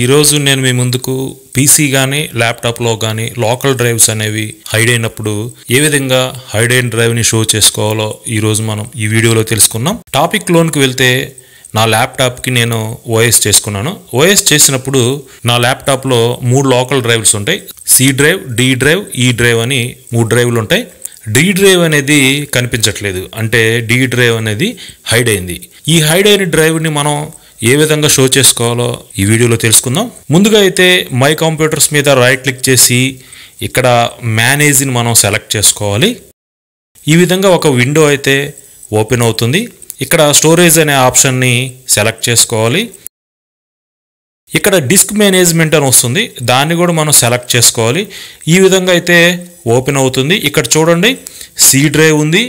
ఈరోజు నేను మీ ముందుకు పీసీ కానీ ల్యాప్టాప్లో కానీ లోకల్ డ్రైవ్స్ అనేవి హైడ్ అయినప్పుడు ఏ విధంగా హైడ్ అయిన డ్రైవ్ని షో చేసుకోవాలో ఈరోజు మనం ఈ వీడియోలో తెలుసుకున్నాం టాపిక్ లోనికి వెళ్తే నా ల్యాప్టాప్కి నేను ఓఎస్ చేసుకున్నాను ఓఎస్ చేసినప్పుడు నా ల్యాప్టాప్లో మూడు లోకల్ డ్రైవ్స్ ఉంటాయి C drive D drive E drive అని మూడు డ్రైవ్లు ఉంటాయి డి డ్రైవ్ అనేది కనిపించట్లేదు అంటే డి డ్రైవ్ అనేది హైడ్ అయింది ఈ హైడ్ అయిన డ్రైవ్ని మనం ఏ విధంగా షో చేసుకోవాలో ఈ వీడియోలో తెలుసుకుందాం ముందుగా అయితే మై కంప్యూటర్స్ మీద రైట్ క్లిక్ చేసి ఇక్కడ మేనేజ్ని మనం సెలెక్ట్ చేసుకోవాలి ఈ విధంగా ఒక విండో అయితే ఓపెన్ అవుతుంది ఇక్కడ స్టోరేజ్ అనే ఆప్షన్ని సెలెక్ట్ చేసుకోవాలి ఇక్కడ డిస్క్ మేనేజ్మెంట్ అని వస్తుంది దాన్ని కూడా మనం సెలెక్ట్ చేసుకోవాలి ఈ విధంగా అయితే ఓపెన్ అవుతుంది ఇక్కడ చూడండి సి డ్రైవ్ ఉంది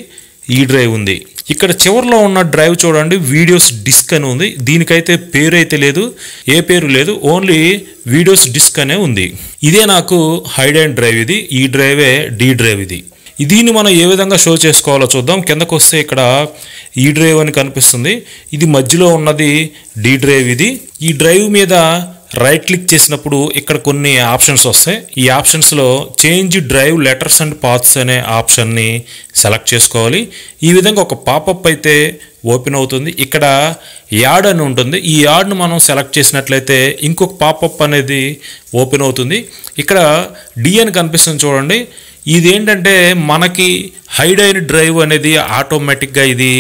ఈ e డ్రైవ్ ఉంది ఇక్కడ చివరిలో ఉన్న డ్రైవ్ చూడండి వీడియోస్ డిస్క్ అని ఉంది దీనికైతే పేరు అయితే లేదు ఏ పేరు లేదు ఓన్లీ వీడియోస్ డిస్క్ అనే ఉంది ఇదే నాకు హైడ్ అండ్ డ్రైవ్ ఇది ఈ డ్రైవే డీ డ్రైవ్ ఇది దీన్ని మనం ఏ విధంగా షో చేసుకోవాలో చూద్దాం కిందకు వస్తే ఇక్కడ ఈ e డ్రైవ్ అని కనిపిస్తుంది ఇది మధ్యలో ఉన్నది డీ డ్రైవ్ ఇది ఈ డ్రైవ్ మీద రైట్ క్లిక్ చేసినప్పుడు ఇక్కడ కొన్ని ఆప్షన్స్ వస్తాయి ఈ ఆప్షన్స్లో change drive letters and paths అనే ఆప్షన్ని సెలెక్ట్ చేసుకోవాలి ఈ విధంగా ఒక పాపప్ అయితే ఓపెన్ అవుతుంది ఇక్కడ యాడ్ అని ఉంటుంది ఈ యాడ్ను మనం సెలెక్ట్ చేసినట్లయితే ఇంకొక పాపప్ అనేది ఓపెన్ అవుతుంది ఇక్కడ డి అని కనిపిస్తుంది చూడండి ఇదేంటంటే మనకి హైడ్ అయిన డ్రైవ్ అనేది ఆటోమేటిక్గా ఇది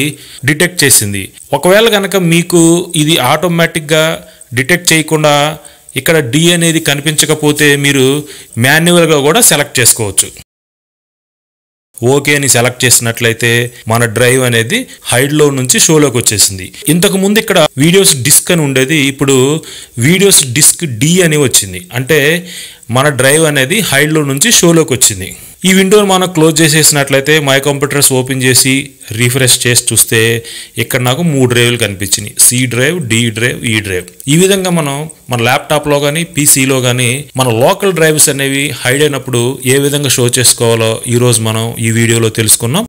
డిటెక్ట్ చేసింది ఒకవేళ కనుక మీకు ఇది ఆటోమేటిక్గా డిటెక్ట్ చేయకుండా ఇక్కడ డి అనేది కనిపించకపోతే మీరు మాన్యువల్గా కూడా సెలెక్ట్ చేసుకోవచ్చు ఓకే అని సెలెక్ట్ చేసినట్లయితే మన డ్రైవ్ అనేది హైడ్లో నుంచి షోలోకి వచ్చేసింది ఇంతకు ముందు ఇక్కడ వీడియోస్ డిస్క్ అని ఉండేది ఇప్పుడు వీడియోస్ డిస్క్ డి అని వచ్చింది అంటే మన డ్రైవ్ అనేది హైడ్లో నుంచి షోలోకి వచ్చింది ఈ విండోని మనం క్లోజ్ చేసేసినట్లయితే మై కంప్యూటర్స్ ఓపెన్ చేసి రీఫ్రెష్ చేసి చూస్తే ఇక్కడ నాకు మూడు డ్రైవ్లు కనిపించినాయి C drive D drive E drive ఈ విధంగా మనం మన ల్యాప్టాప్లో కానీ పీసీలో కానీ మన లోకల్ డ్రైవ్స్ అనేవి హైడ్ అయినప్పుడు ఏ విధంగా షో చేసుకోవాలో ఈరోజు మనం ఈ వీడియోలో తెలుసుకున్నాం